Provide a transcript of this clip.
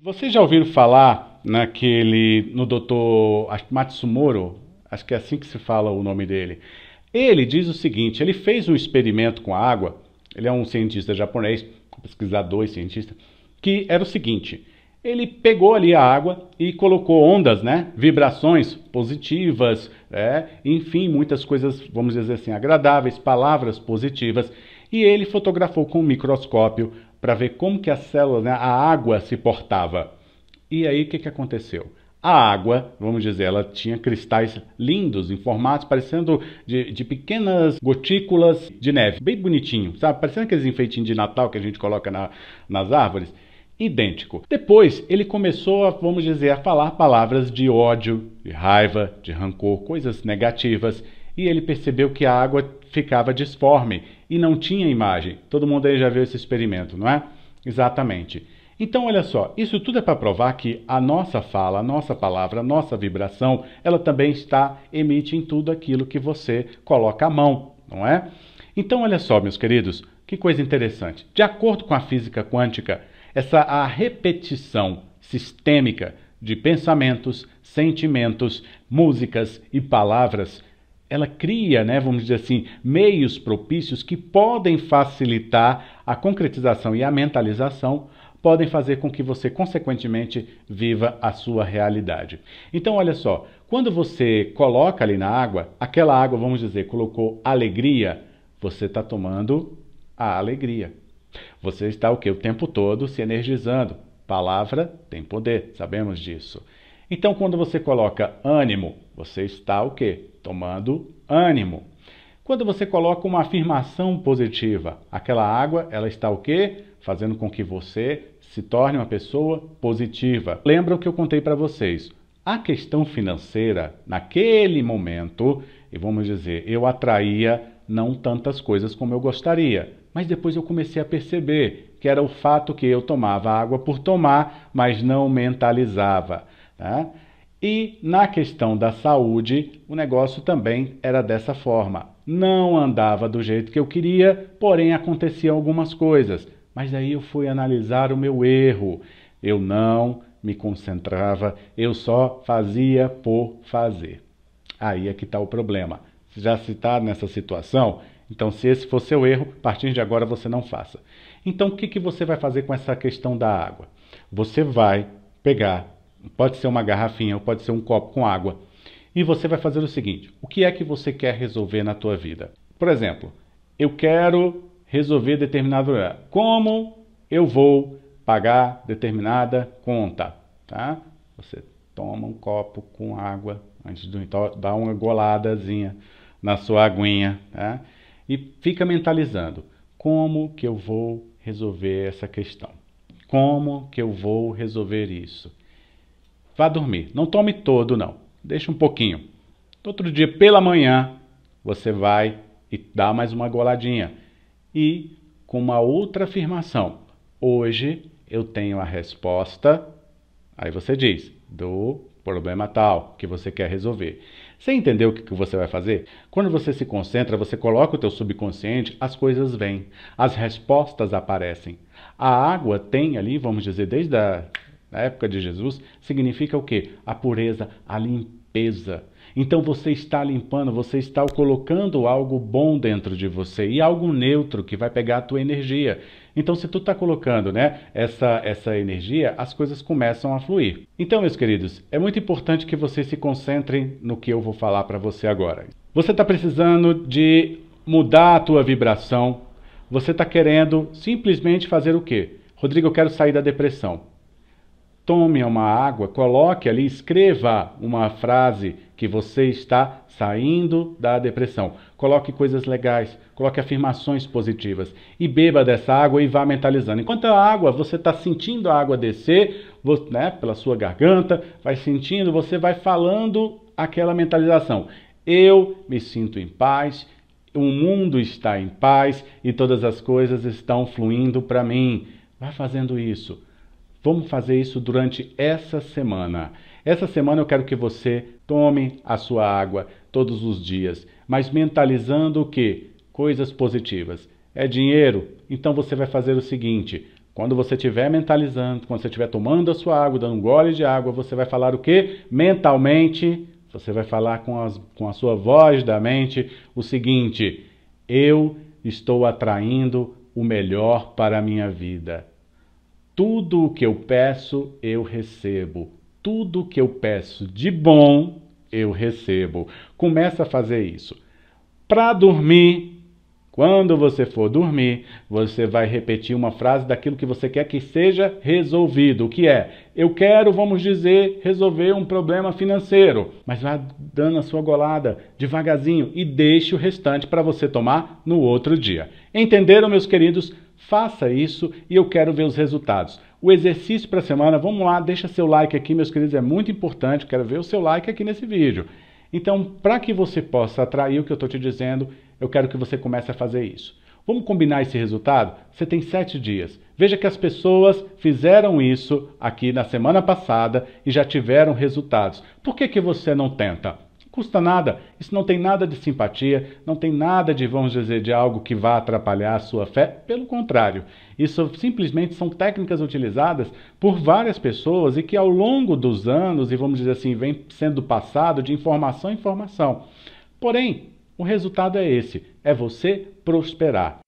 Vocês já ouviram falar naquele no Dr. Matsumoro? Acho que é assim que se fala o nome dele. Ele diz o seguinte: ele fez um experimento com água. Ele é um cientista japonês, pesquisador e cientista, que era o seguinte: ele pegou ali a água e colocou ondas, né? Vibrações positivas, é, enfim, muitas coisas, vamos dizer assim, agradáveis, palavras positivas e ele fotografou com um microscópio para ver como que a célula, né, a água se portava. E aí o que, que aconteceu? A água, vamos dizer, ela tinha cristais lindos, em formatos parecendo de, de, pequenas gotículas de neve, bem bonitinho, sabe? Parecendo aqueles enfeitinhos de Natal que a gente coloca na, nas árvores. Idêntico. Depois ele começou, a, vamos dizer, a falar palavras de ódio, de raiva, de rancor, coisas negativas, e ele percebeu que a água ficava disforme e não tinha imagem. Todo mundo aí já viu esse experimento, não é? Exatamente. Então, olha só, isso tudo é para provar que a nossa fala, a nossa palavra, a nossa vibração, ela também está emite em tudo aquilo que você coloca a mão, não é? Então, olha só, meus queridos, que coisa interessante. De acordo com a física quântica, essa a repetição sistêmica de pensamentos, sentimentos, músicas e palavras ela cria, né, vamos dizer assim, meios propícios que podem facilitar a concretização e a mentalização, podem fazer com que você, consequentemente, viva a sua realidade. Então, olha só, quando você coloca ali na água, aquela água, vamos dizer, colocou alegria, você está tomando a alegria. Você está o que o tempo todo se energizando. Palavra tem poder, sabemos disso. Então, quando você coloca ânimo, você está o quê? Tomando ânimo. Quando você coloca uma afirmação positiva, aquela água, ela está o quê? Fazendo com que você se torne uma pessoa positiva. Lembra o que eu contei para vocês? A questão financeira, naquele momento, e vamos dizer, eu atraía não tantas coisas como eu gostaria, mas depois eu comecei a perceber que era o fato que eu tomava água por tomar, mas não mentalizava. Tá? E na questão da saúde, o negócio também era dessa forma. Não andava do jeito que eu queria, porém aconteciam algumas coisas. Mas aí eu fui analisar o meu erro. Eu não me concentrava, eu só fazia por fazer. Aí é que está o problema. já se está nessa situação? Então, se esse for seu erro, a partir de agora você não faça. Então, o que, que você vai fazer com essa questão da água? Você vai pegar Pode ser uma garrafinha ou pode ser um copo com água. E você vai fazer o seguinte: o que é que você quer resolver na tua vida? Por exemplo, eu quero resolver determinado problema. Como eu vou pagar determinada conta, tá? Você toma um copo com água antes de dar dá uma goladazinha na sua aguinha, tá? E fica mentalizando como que eu vou resolver essa questão? Como que eu vou resolver isso? Vá dormir. Não tome todo, não. Deixa um pouquinho. Outro dia, pela manhã, você vai e dá mais uma goladinha. E com uma outra afirmação. Hoje eu tenho a resposta. Aí você diz, do problema tal que você quer resolver. Você entendeu o que você vai fazer? Quando você se concentra, você coloca o teu subconsciente, as coisas vêm, as respostas aparecem. A água tem ali, vamos dizer, desde a na época de Jesus, significa o quê? A pureza, a limpeza. Então você está limpando, você está colocando algo bom dentro de você e algo neutro que vai pegar a tua energia. Então se tu está colocando, né, essa essa energia, as coisas começam a fluir. Então, meus queridos, é muito importante que vocês se concentrem no que eu vou falar para você agora. Você está precisando de mudar a tua vibração. Você está querendo simplesmente fazer o quê? Rodrigo, eu quero sair da depressão tome uma água, coloque ali, escreva uma frase que você está saindo da depressão. Coloque coisas legais, coloque afirmações positivas e beba dessa água e vá mentalizando. Enquanto a água, você está sentindo a água descer você, né, pela sua garganta, vai sentindo, você vai falando aquela mentalização. Eu me sinto em paz, o mundo está em paz e todas as coisas estão fluindo para mim. Vai fazendo isso Vamos fazer isso durante essa semana. Essa semana eu quero que você tome a sua água todos os dias, mas mentalizando o que? Coisas positivas. É dinheiro? Então você vai fazer o seguinte: quando você estiver mentalizando, quando você estiver tomando a sua água, dando um gole de água, você vai falar o que? Mentalmente, você vai falar com, as, com a sua voz da mente o seguinte: eu estou atraindo o melhor para a minha vida. Tudo o que eu peço, eu recebo. Tudo o que eu peço de bom, eu recebo. Começa a fazer isso. Para dormir, quando você for dormir, você vai repetir uma frase daquilo que você quer que seja resolvido, o que é: eu quero, vamos dizer, resolver um problema financeiro, mas vá dando a sua golada devagarzinho e deixe o restante para você tomar no outro dia. Entenderam, meus queridos? Faça isso e eu quero ver os resultados. O exercício para a semana, vamos lá, deixa seu like aqui, meus queridos, é muito importante, quero ver o seu like aqui nesse vídeo. Então, para que você possa atrair o que eu estou te dizendo, eu quero que você comece a fazer isso. Vamos combinar esse resultado? Você tem sete dias. Veja que as pessoas fizeram isso aqui na semana passada e já tiveram resultados. Por que, que você não tenta? Custa nada. Isso não tem nada de simpatia, não tem nada de, vamos dizer, de algo que vá atrapalhar a sua fé. Pelo contrário, isso simplesmente são técnicas utilizadas por várias pessoas e que ao longo dos anos, e vamos dizer assim, vem sendo passado de informação em informação. Porém, o resultado é esse: é você prosperar.